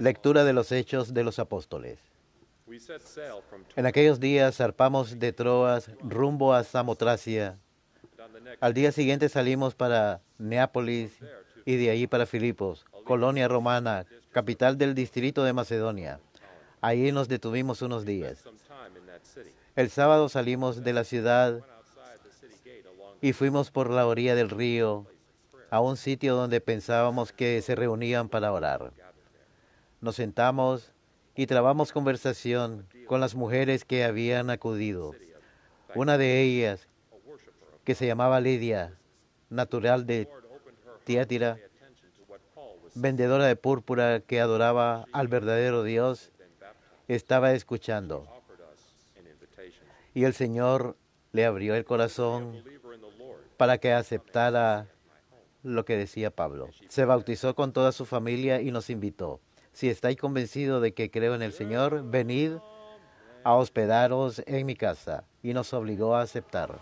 Lectura de los Hechos de los Apóstoles. En aquellos días zarpamos de Troas rumbo a Samotracia. Al día siguiente salimos para Neápolis y de allí para Filipos, colonia romana, capital del distrito de Macedonia. Allí nos detuvimos unos días. El sábado salimos de la ciudad y fuimos por la orilla del río a un sitio donde pensábamos que se reunían para orar. Nos sentamos y trabamos conversación con las mujeres que habían acudido. Una de ellas, que se llamaba Lidia, natural de Tiátira, vendedora de púrpura que adoraba al verdadero Dios, estaba escuchando. Y el Señor le abrió el corazón para que aceptara lo que decía Pablo. Se bautizó con toda su familia y nos invitó. Si estáis convencidos de que creo en el Señor, venid a hospedaros en mi casa. Y nos obligó a aceptar.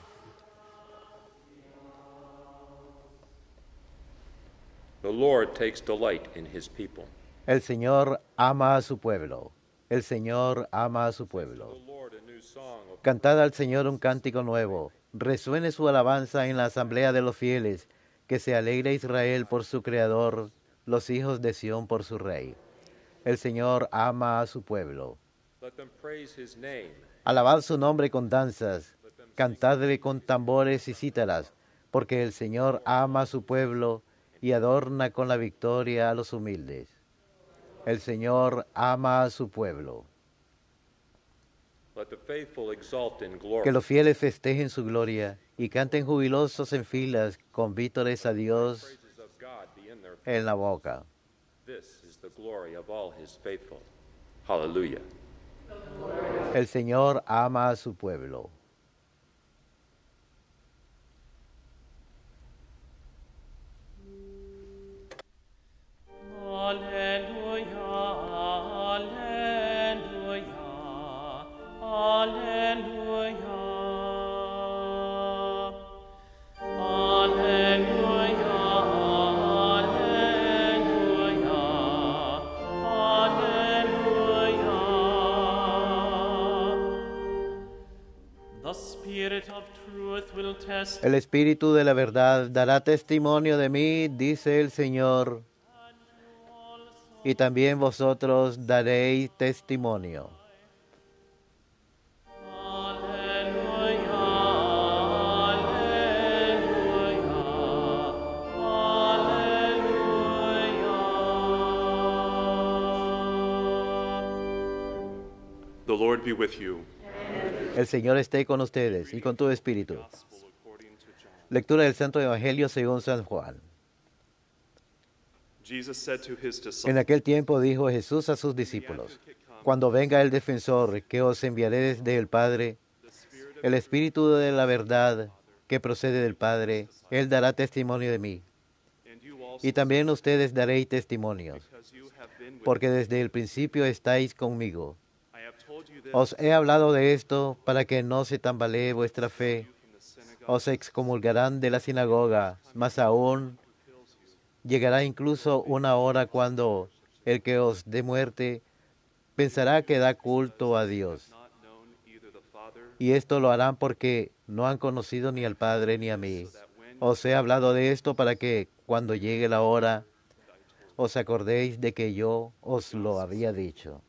El Señor ama a su pueblo. El Señor ama a su pueblo. Cantad al Señor un cántico nuevo. Resuene su alabanza en la asamblea de los fieles. Que se alegre Israel por su Creador, los hijos de Sión por su Rey. El Señor ama a su pueblo. Alabad su nombre con danzas, cantadle con tambores y cítaras, porque el Señor ama a su pueblo y adorna con la victoria a los humildes. El Señor ama a su pueblo. Que los fieles festejen su gloria y canten jubilosos en filas con vítores a Dios en la boca. Aleluya. El Señor ama a su pueblo. El Espíritu de la verdad dará testimonio de mí, dice el Señor, y también vosotros daréis testimonio. El Señor esté con ustedes y con tu espíritu. Lectura del Santo Evangelio según San Juan. En aquel tiempo dijo Jesús a sus discípulos, cuando venga el defensor que os enviaré desde el Padre, el Espíritu de la verdad que procede del Padre, Él dará testimonio de mí. Y también ustedes daréis testimonios, porque desde el principio estáis conmigo. Os he hablado de esto para que no se tambalee vuestra fe. Os excomulgarán de la sinagoga. Más aún, llegará incluso una hora cuando el que os dé muerte pensará que da culto a Dios. Y esto lo harán porque no han conocido ni al Padre ni a mí. Os he hablado de esto para que cuando llegue la hora os acordéis de que yo os lo había dicho.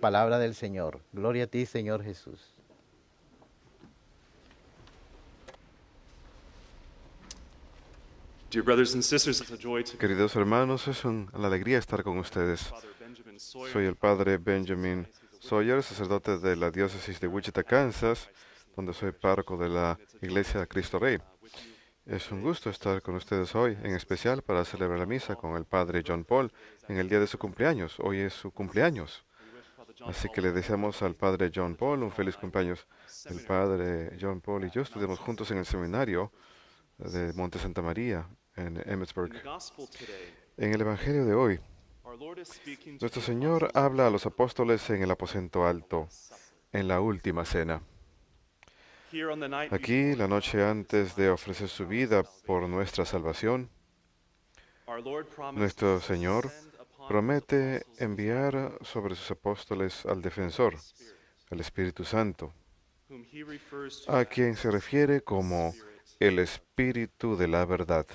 Palabra del Señor. Gloria a ti, Señor Jesús. Queridos hermanos, es una alegría estar con ustedes. Soy el padre Benjamin Sawyer, sacerdote de la diócesis de Wichita, Kansas, donde soy párroco de la Iglesia de Cristo Rey. Es un gusto estar con ustedes hoy, en especial para celebrar la misa con el padre John Paul en el día de su cumpleaños. Hoy es su cumpleaños. Así que le deseamos al padre John Paul un feliz cumpleaños. El padre John Paul y yo estuvimos juntos en el seminario de Monte Santa María en Emmitsburg. En el Evangelio de hoy, nuestro Señor habla a los apóstoles en el aposento alto, en la última cena. Aquí, la noche antes de ofrecer su vida por nuestra salvación, nuestro Señor promete enviar sobre sus apóstoles al defensor, al Espíritu Santo, a quien se refiere como el Espíritu de la verdad.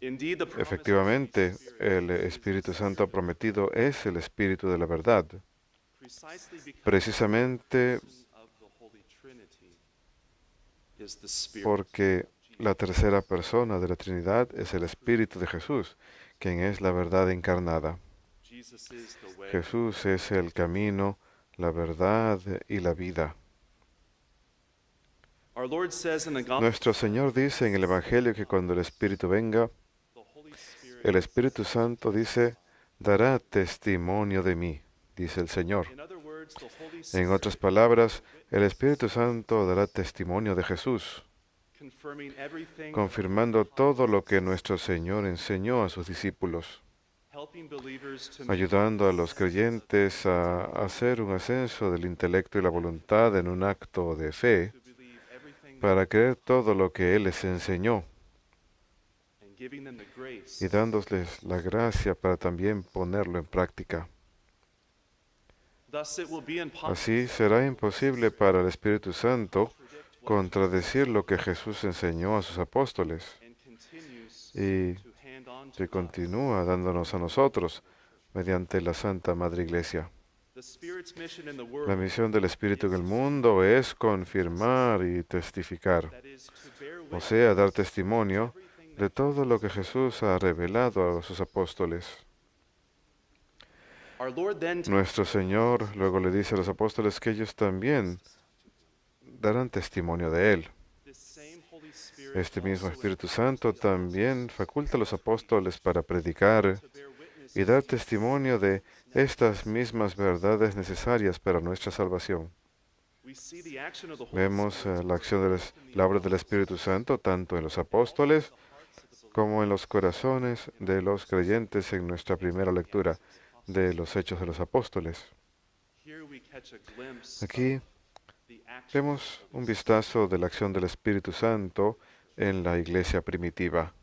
Efectivamente, el Espíritu Santo prometido es el Espíritu de la verdad, precisamente porque la tercera persona de la Trinidad es el Espíritu de Jesús, quien es la verdad encarnada. Jesús es el camino, la verdad y la vida. Nuestro Señor dice en el Evangelio que cuando el Espíritu venga, el Espíritu Santo dice, dará testimonio de mí, dice el Señor. En otras palabras, el Espíritu Santo dará testimonio de Jesús confirmando todo lo que nuestro Señor enseñó a sus discípulos, ayudando a los creyentes a hacer un ascenso del intelecto y la voluntad en un acto de fe para creer todo lo que Él les enseñó y dándoles la gracia para también ponerlo en práctica. Así será imposible para el Espíritu Santo contradecir lo que Jesús enseñó a sus apóstoles y que continúa dándonos a nosotros mediante la Santa Madre Iglesia. La misión del Espíritu en el mundo es confirmar y testificar, o sea, dar testimonio de todo lo que Jesús ha revelado a sus apóstoles. Nuestro Señor luego le dice a los apóstoles que ellos también darán testimonio de él. Este mismo Espíritu Santo también faculta a los apóstoles para predicar y dar testimonio de estas mismas verdades necesarias para nuestra salvación. Vemos eh, la acción de la obra del Espíritu Santo tanto en los apóstoles como en los corazones de los creyentes en nuestra primera lectura de los Hechos de los Apóstoles. Aquí vemos un vistazo de la acción del Espíritu Santo en la iglesia primitiva.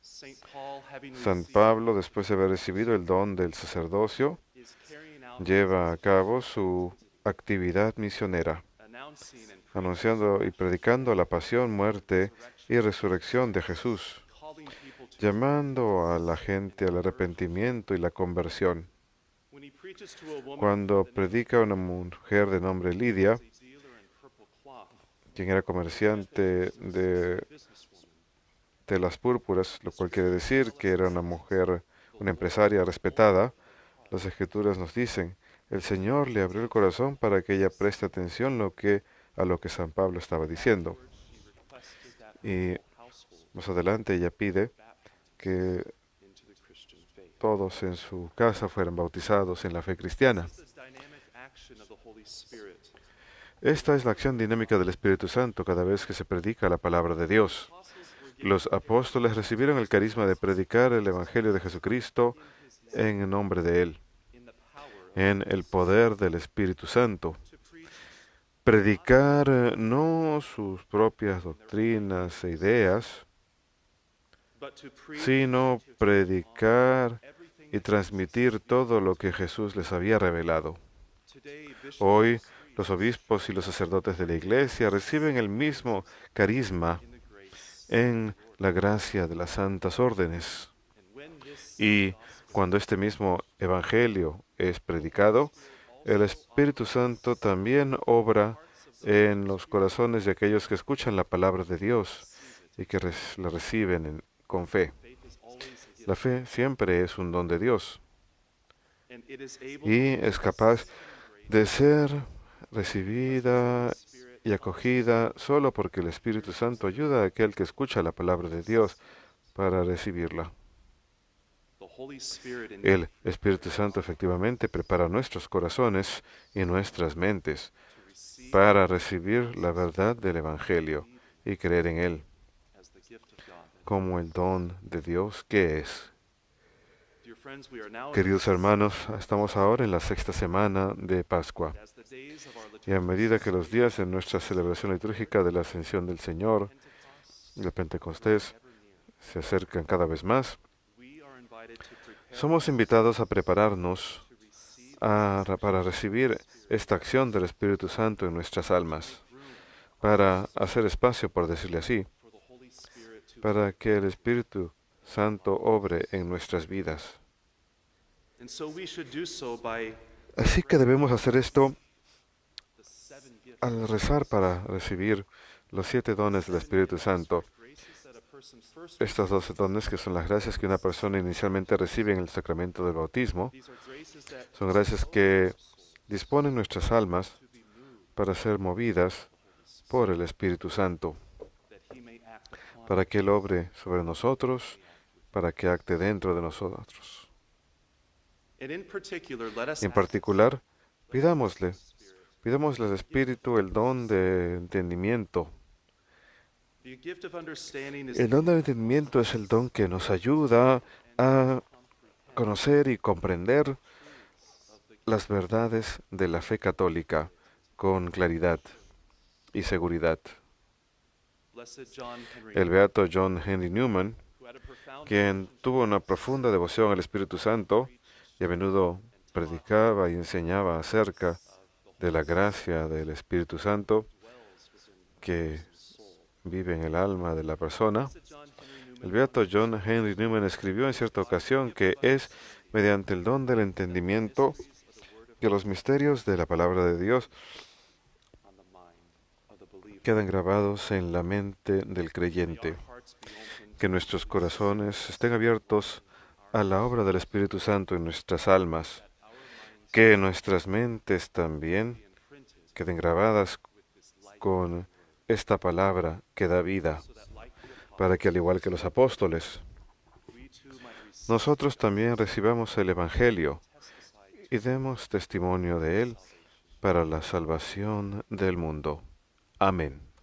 San Pablo, después de haber recibido el don del sacerdocio, lleva a cabo su actividad misionera, anunciando y predicando la pasión, muerte y resurrección de Jesús, llamando a la gente al arrepentimiento y la conversión. Cuando predica a una mujer de nombre Lidia, quien era comerciante de telas púrpuras, lo cual quiere decir que era una mujer, una empresaria respetada. Las escrituras nos dicen, el Señor le abrió el corazón para que ella preste atención lo que, a lo que San Pablo estaba diciendo. Y más adelante ella pide que todos en su casa fueran bautizados en la fe cristiana. Esta es la acción dinámica del Espíritu Santo cada vez que se predica la palabra de Dios. Los apóstoles recibieron el carisma de predicar el Evangelio de Jesucristo en nombre de Él, en el poder del Espíritu Santo. Predicar eh, no sus propias doctrinas e ideas, sino predicar y transmitir todo lo que Jesús les había revelado. Hoy los obispos y los sacerdotes de la iglesia reciben el mismo carisma en la gracia de las santas órdenes. Y cuando este mismo evangelio es predicado, el Espíritu Santo también obra en los corazones de aquellos que escuchan la palabra de Dios y que la reciben con fe. La fe siempre es un don de Dios y es capaz de ser recibida y acogida solo porque el Espíritu Santo ayuda a aquel que escucha la palabra de Dios para recibirla. El Espíritu Santo efectivamente prepara nuestros corazones y nuestras mentes para recibir la verdad del Evangelio y creer en Él como el don de Dios que es Queridos hermanos, estamos ahora en la sexta semana de Pascua. Y a medida que los días en nuestra celebración litúrgica de la ascensión del Señor, el Pentecostés, se acercan cada vez más, somos invitados a prepararnos para recibir esta acción del Espíritu Santo en nuestras almas, para hacer espacio, por decirle así, para que el Espíritu Santo obre en nuestras vidas. Así que debemos hacer esto al rezar para recibir los siete dones del Espíritu Santo. Estos doce dones, que son las gracias que una persona inicialmente recibe en el sacramento del bautismo, son gracias que disponen nuestras almas para ser movidas por el Espíritu Santo, para que Él obre sobre nosotros, para que acte dentro de nosotros. En particular, pidámosle, pidámosle al Espíritu el don de entendimiento. El don de entendimiento es el don que nos ayuda a conocer y comprender las verdades de la fe católica con claridad y seguridad. El beato John Henry Newman, quien tuvo una profunda devoción al Espíritu Santo, y a menudo predicaba y enseñaba acerca de la gracia del Espíritu Santo que vive en el alma de la persona. El beato John Henry Newman escribió en cierta ocasión que es mediante el don del entendimiento que los misterios de la palabra de Dios quedan grabados en la mente del creyente. Que nuestros corazones estén abiertos a la obra del Espíritu Santo en nuestras almas, que nuestras mentes también queden grabadas con esta palabra que da vida, para que al igual que los apóstoles, nosotros también recibamos el Evangelio y demos testimonio de él para la salvación del mundo. Amén.